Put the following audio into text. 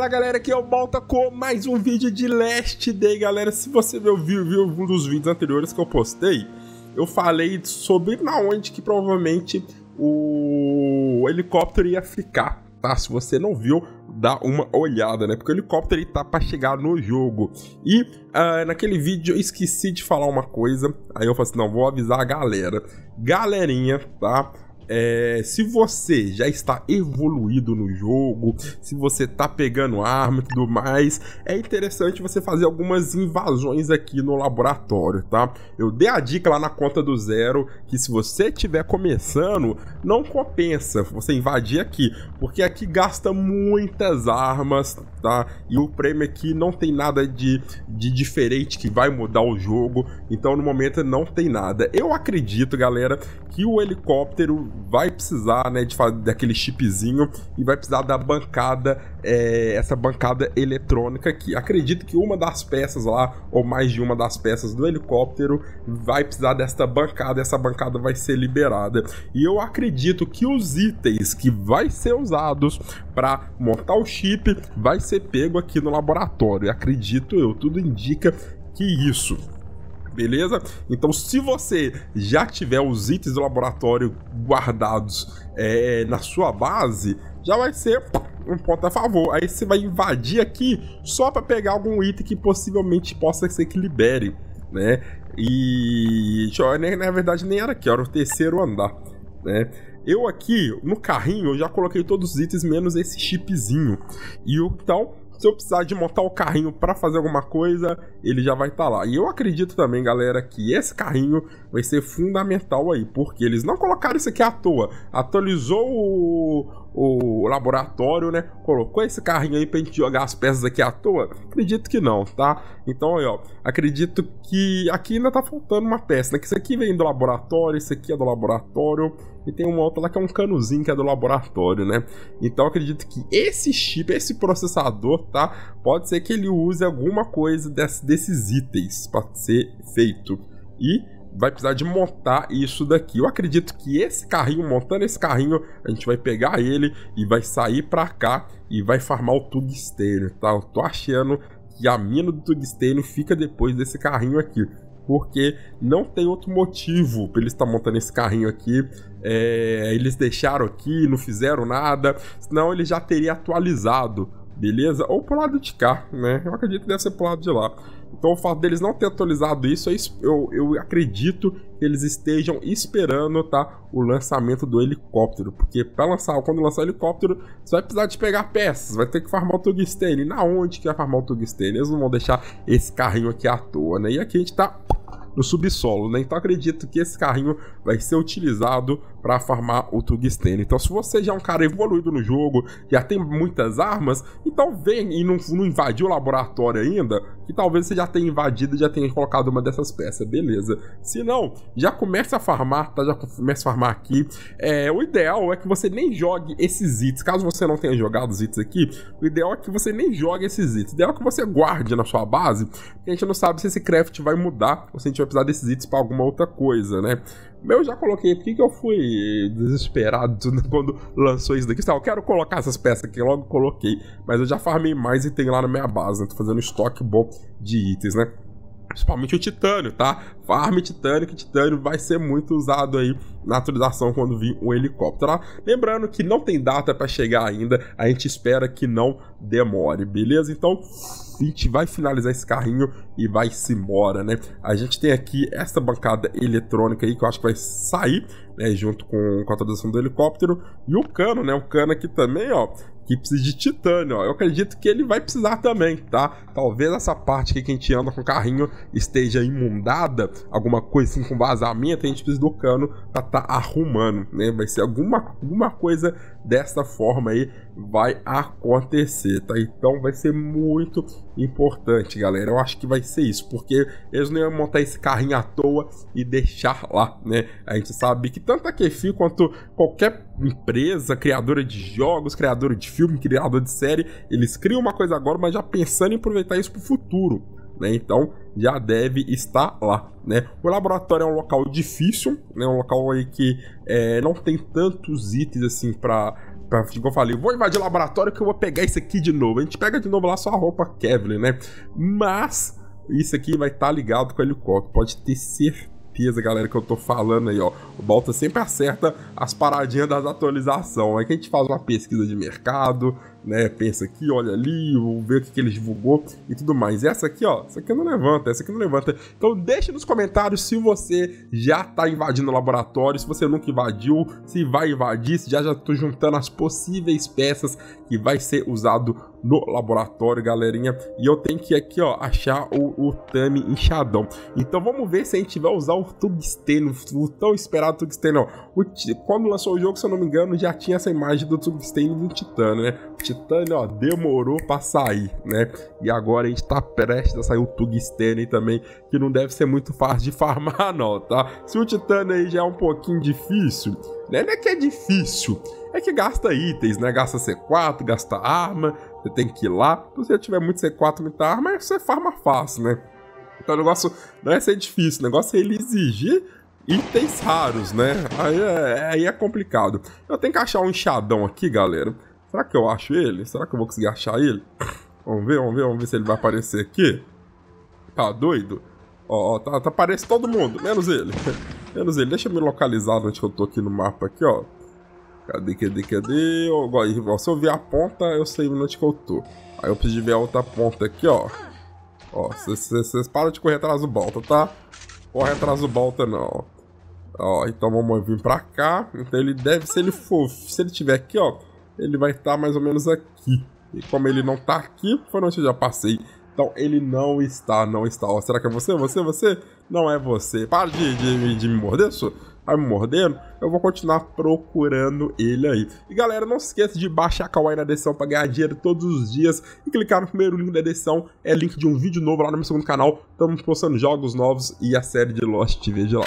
Fala galera, aqui é o Balta com mais um vídeo de Last Day, galera. Se você me ouviu, viu um dos vídeos anteriores que eu postei, eu falei sobre na onde que provavelmente o helicóptero ia ficar, tá? Se você não viu, dá uma olhada, né? Porque o helicóptero ele tá para chegar no jogo. E uh, naquele vídeo eu esqueci de falar uma coisa, aí eu falei assim, não, vou avisar a galera. Galerinha, tá? é, se você já está evoluído no jogo, se você tá pegando arma e tudo mais, é interessante você fazer algumas invasões aqui no laboratório, tá? Eu dei a dica lá na conta do zero que se você estiver começando, não compensa você invadir aqui, porque aqui gasta muitas armas, tá? E o prêmio aqui não tem nada de, de diferente que vai mudar o jogo, então no momento não tem nada. Eu acredito, galera, que o helicóptero vai precisar, né, de fazer daquele chipzinho e vai precisar da bancada, é, essa bancada eletrônica que acredito que uma das peças lá, ou mais de uma das peças do helicóptero, vai precisar desta bancada, essa bancada vai ser liberada. E eu acredito que os itens que vai ser usados para montar o chip vai ser pego aqui no laboratório. Acredito eu, tudo indica que isso beleza? Então, se você já tiver os itens do laboratório guardados é, na sua base, já vai ser um ponto a favor. Aí você vai invadir aqui só para pegar algum item que possivelmente possa ser que libere, né? E né, na verdade nem era aqui, era o terceiro andar, né? Eu aqui no carrinho eu já coloquei todos os itens menos esse chipzinho. E então se eu precisar de montar o carrinho para fazer alguma coisa, ele já vai estar tá lá. E eu acredito também, galera, que esse carrinho vai ser fundamental aí, porque eles não colocaram isso aqui à toa. Atualizou o, o laboratório, né? Colocou esse carrinho aí pra gente jogar as peças aqui à toa? Acredito que não, tá? Então, aí, ó, acredito que aqui ainda tá faltando uma peça, né? Que isso aqui vem do laboratório, isso aqui é do laboratório, e tem uma outra lá que é um canozinho que é do laboratório, né? Então, acredito que esse chip, esse processador, tá? Pode ser que ele use alguma coisa desse, desses itens pra ser feito. E vai precisar de montar isso daqui. Eu acredito que esse carrinho, montando esse carrinho, a gente vai pegar ele e vai sair para cá e vai farmar o Tugsteino, tá? Eu tô achando que a mina do Tugsteino fica depois desse carrinho aqui. Porque não tem outro motivo para eles estar tá montando esse carrinho aqui. É, eles deixaram aqui, não fizeram nada. Senão ele já teria atualizado, beleza? Ou pro lado de cá, né? Eu acredito que deve ser pro lado de lá. Então o fato deles não ter atualizado isso, é eu, eu acredito que eles estejam esperando, tá? O lançamento do helicóptero. Porque para lançar, quando lançar o helicóptero, você vai precisar de pegar peças, vai ter que farmar o Tugstane. Na onde que vai farmar o Tugstane? Eles não vão deixar esse carrinho aqui à toa, né? E aqui a gente tá no subsolo, né? Então acredito que esse carrinho vai ser utilizado para farmar o Tugstene. Então se você já é um cara evoluído no jogo, já tem muitas armas, então vem e não, não invadiu o laboratório ainda, que talvez você já tenha invadido, já tenha colocado uma dessas peças, beleza. Se não, já começa a farmar, tá? Já começa a farmar aqui. É, o ideal é que você nem jogue esses itens. Caso você não tenha jogado os itens aqui, o ideal é que você nem jogue esses itens. O ideal é que você guarde na sua base, porque a gente não sabe se esse craft vai mudar, ou se a gente gente precisar desses itens para alguma outra coisa, né? Eu já coloquei porque que eu fui desesperado quando lançou isso daqui. Ah, eu quero colocar essas peças aqui, logo coloquei. Mas eu já farmei mais e tem lá na minha base, né? Tô fazendo um estoque bom de itens, né? Principalmente o titânio, tá? Farm titânio, que titânio vai ser muito usado aí na atualização quando vir um helicóptero. Tá? Lembrando que não tem data para chegar ainda, a gente espera que não demore, beleza? Então, a gente vai finalizar esse carrinho e vai-se embora, né? A gente tem aqui essa bancada eletrônica aí que eu acho que vai sair, né? Junto com, com a atualização do helicóptero. E o cano, né? O cano aqui também, ó equipes precisa de titânio. Ó. Eu acredito que ele vai precisar também, tá? Talvez essa parte aqui que a gente anda com o carrinho esteja imundada, alguma coisa assim com vazamento, a gente precisa do cano para estar tá arrumando, né? Vai ser alguma, alguma coisa dessa forma aí vai acontecer, tá? Então vai ser muito importante, galera. Eu acho que vai ser isso, porque eles não iam montar esse carrinho à toa e deixar lá, né? A gente sabe que tanto a Kefi quanto qualquer empresa, criadora de jogos, criadora de filme, criador de série, eles criam uma coisa agora, mas já pensando em aproveitar isso pro futuro né? Então já deve estar lá, né? O laboratório é um local difícil, né? Um local aí que é, não tem tantos itens assim para pra, como eu falei, vou invadir o laboratório que eu vou pegar isso aqui de novo. A gente pega de novo lá sua roupa Kevin, né? Mas isso aqui vai estar tá ligado com o helicóptero, pode ter certeza, galera, que eu tô falando aí, ó. O Balta sempre acerta as paradinhas das atualizações. É que a gente faz uma pesquisa de mercado, né? Pensa aqui, olha ali, vou ver o que, que ele divulgou e tudo mais. Essa aqui, ó, essa aqui não levanta, essa aqui não levanta. Então deixa nos comentários se você já tá invadindo o laboratório, se você nunca invadiu, se vai invadir, se já já tô juntando as possíveis peças que vai ser usado no laboratório, galerinha. E eu tenho que aqui, ó, achar o, o Tami inchadão. Então vamos ver se a gente vai usar o Tungsteno, o tão esperado Tungsteno. O, quando lançou o jogo, se eu não me engano, já tinha essa imagem do Tungsteno do Titã, né? Titânia, ó, demorou para sair, né? E agora a gente tá prestes a sair o Tungstênio também, que não deve ser muito fácil de farmar, não, tá? Se o Titânio aí já é um pouquinho difícil, né? Não é que é difícil, é que gasta itens, né? Gasta C4, gasta arma, você tem que ir lá. Então, se você tiver muito C4, muita arma, você farma fácil, né? Então o negócio não é ser difícil, o negócio é ele exigir itens raros, né? Aí é, aí é complicado. Eu tenho que achar um enxadão aqui, galera. Será que eu acho ele? Será que eu vou conseguir achar ele? Vamos ver, vamos ver, vamos ver se ele vai aparecer aqui. Tá doido? Ó, ó tá, tá, aparece todo mundo, menos ele. menos ele. Deixa eu me localizar onde eu tô aqui no mapa aqui, ó. Cadê, cadê, cadê? Ó, se eu ver a ponta, eu sei onde eu tô. Aí eu preciso ver a outra ponta aqui, ó. Ó, vocês param de correr atrás do Balta, tá? Corre atrás do Balta, não. Ó, então vamos vir pra cá. Então ele deve, se ele for, se ele tiver aqui, ó ele vai estar tá mais ou menos aqui. E como ele não tá aqui, foi onde eu já passei. Então ele não está, não está. Ó, será que é você? Você? Você? Não é você. Para de, de, de me morder, isso. Vai tá me mordendo. Eu vou continuar procurando ele aí. E galera, não se esqueça de baixar a Kawaii na descrição para ganhar dinheiro todos os dias. E clicar no primeiro link da descrição. É link de um vídeo novo lá no meu segundo canal. Estamos postando jogos novos e a série de Lost Te vejo lá.